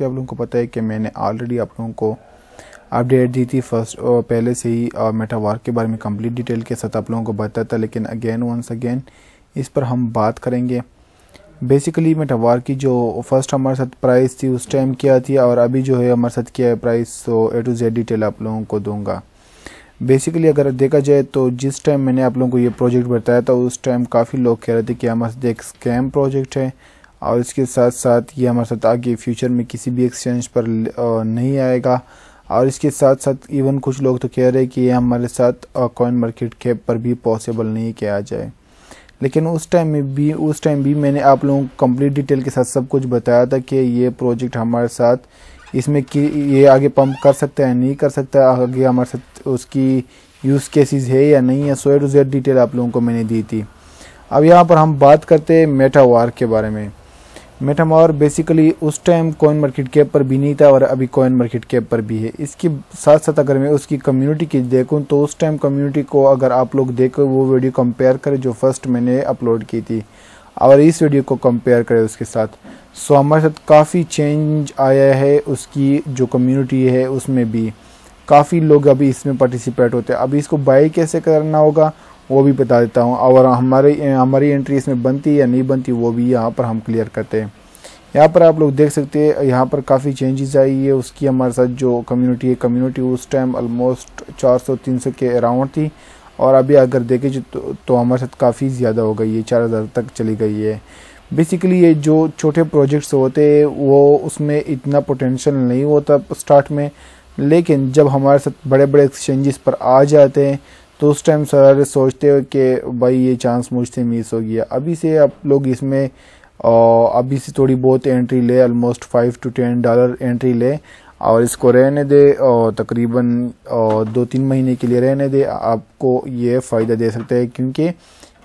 कि आप लोगों को पता है कि मैंने ऑलरेडी आप लोगों को अपडेट दी थी फर्स्ट और पहले से ही मेटावार्क के बारे में कंप्लीट डिटेल के साथ आप लोगों को बताया था लेकिन अगेन वंस अगेन इस पर हम बात करेंगे बेसिकली मेटावार की जो फर्स्ट हमारे साथ प्राइस थी उस टाइम क्या थी और अभी जो है हमारे साथ क्या है प्राइस तो ए टू जेड डिटेल आप लोगों को दूंगा बेसिकली अगर देखा जाए तो जिस टाइम मैंने आप लोगों को ये प्रोजेक्ट बताया था उस टाइम काफ़ी लोग कह रहे थे कि हमारे साथ एक स्कैम प्रोजेक्ट है और इसके साथ साथ ये हमारे साथ आगे फ्यूचर में किसी भी एक्सचेंज पर नहीं आएगा और इसके साथ साथ इवन कुछ लोग तो कह रहे हैं कि ये हमारे साथ कॉइन मार्केट के पर भी पॉसिबल नहीं किया जाए लेकिन उस टाइम में भी उस टाइम भी मैंने आप लोगों को कम्प्लीट डिटेल के साथ सब कुछ बताया था कि ये प्रोजेक्ट हमारे साथ इसमें कि ये आगे पंप कर सकता है नहीं कर सकता आगे हमारे साथ उसकी यूज़ केसेस है या नहीं है सो टू जेड डिटेल आप लोगों को मैंने दी थी अब यहाँ पर हम बात करते हैं मेटावार के बारे में मेटामॉर बेसिकली उस टाइम कॉइन मार्केट कैप पर भी नहीं था और अभी कॉइन मार्केट कैप पर भी है इसके साथ साथ अगर मैं उसकी कम्युनिटी की देखूं तो उस टाइम कम्युनिटी को अगर आप लोग देखो वो वीडियो कंपेयर करें जो फर्स्ट मैंने अपलोड की थी और इस वीडियो को कंपेयर करें उसके साथ सो हमारे साथ काफ़ी चेंज आया है उसकी जो कम्युनिटी है उसमें भी काफ़ी लोग अभी इसमें पार्टिसिपेट होते हैं अभी इसको बाई कैसे करना होगा वो भी बता देता हूँ और हमारे हमारी एंट्री इसमें बनती या नहीं बनती वो भी यहाँ पर हम क्लियर करते हैं यहाँ पर आप लोग देख सकते हैं यहाँ पर काफ़ी चेंजेस आई है उसकी हमारे साथ जो कम्युनिटी है कम्युनिटी उस टाइम ऑलमोस्ट 400-300 के अराउंड थी और अभी अगर देखें तो, तो हमारे साथ काफ़ी ज़्यादा हो गई है चार हज़ार तक चली गई है बेसिकली ये जो छोटे प्रोजेक्ट्स होते हैं वो उसमें इतना पोटेंशल नहीं होता स्टार्ट में लेकिन जब हमारे साथ बड़े बड़े एक्सचेंजेस पर आ जाते हैं तो उस टाइम सर सोचते हो कि भाई ये चांस मुझसे मिस हो गया अभी से आप लोग इसमें अभी से थोड़ी बहुत एंट्री ले almost five to ten dollar entry ले और इसको रहने दे और तकरीबन दो तीन महीने के लिए रहने दे आपको ये फ़ायदा दे सकता है क्योंकि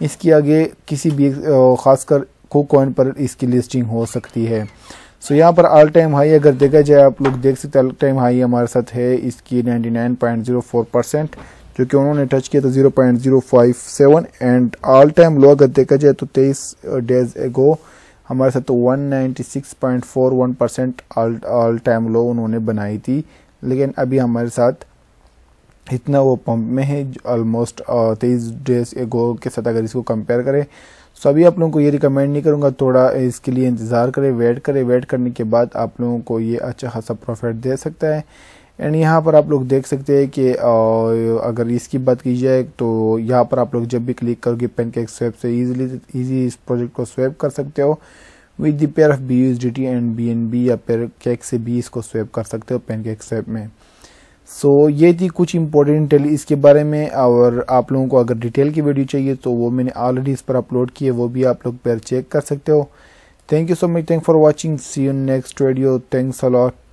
इसके आगे किसी भी ख़ासकर को कॉइन पर इसकी लिस्टिंग हो सकती है सो so, यहाँ पर ऑल टाइम हाई अगर देखा जाए आप लोग देख सकते ऑल टाइम हाई हमारे साथ है इसकी 99.04 परसेंट जो कि उन्होंने टच किया था zero point zero five seven and all time low अगर देखा जाए तो तेईस डेज uh, एगो हमारे साथ तो one ninety six point four one percent all time low उन्होंने बनाई थी लेकिन अभी हमारे साथ इतना वो पंप में है ऑलमोस्ट uh, तेईस डेज एगो के साथ अगर इसको कंपेयर करें सो अभी आप लोगों को ये रिकमेंड नहीं करूँगा थोड़ा इसके लिए इंतज़ार करें वेट करें वेट करने के बाद आप लोगों को ये अच्छा खासा प्रॉफिट दे सकता है एंड यहाँ पर आप लोग देख सकते हैं कि अगर इसकी बात की जाए तो यहाँ पर आप लोग जब भी क्लिक करोगे पेन के स्वेप से इजीली इजी इस प्रोजेक्ट को स्वेप कर सकते हो with the pair of B use D T and B N B या पेयर केक से भी इसको स्वेप कर सकते हो पेन केक स्वेप में सो so, ये थी कुछ इंपॉर्टेंट डिटेल इसके बारे में और आप लोगों को अगर डिटेल की वीडियो चाहिए तो वो मैंने ऑलरेडी इस पर अपलोड की है वो भी आप लोग पेयर चेक कर सकते हो thank you so much thank for watching see you next video thanks allot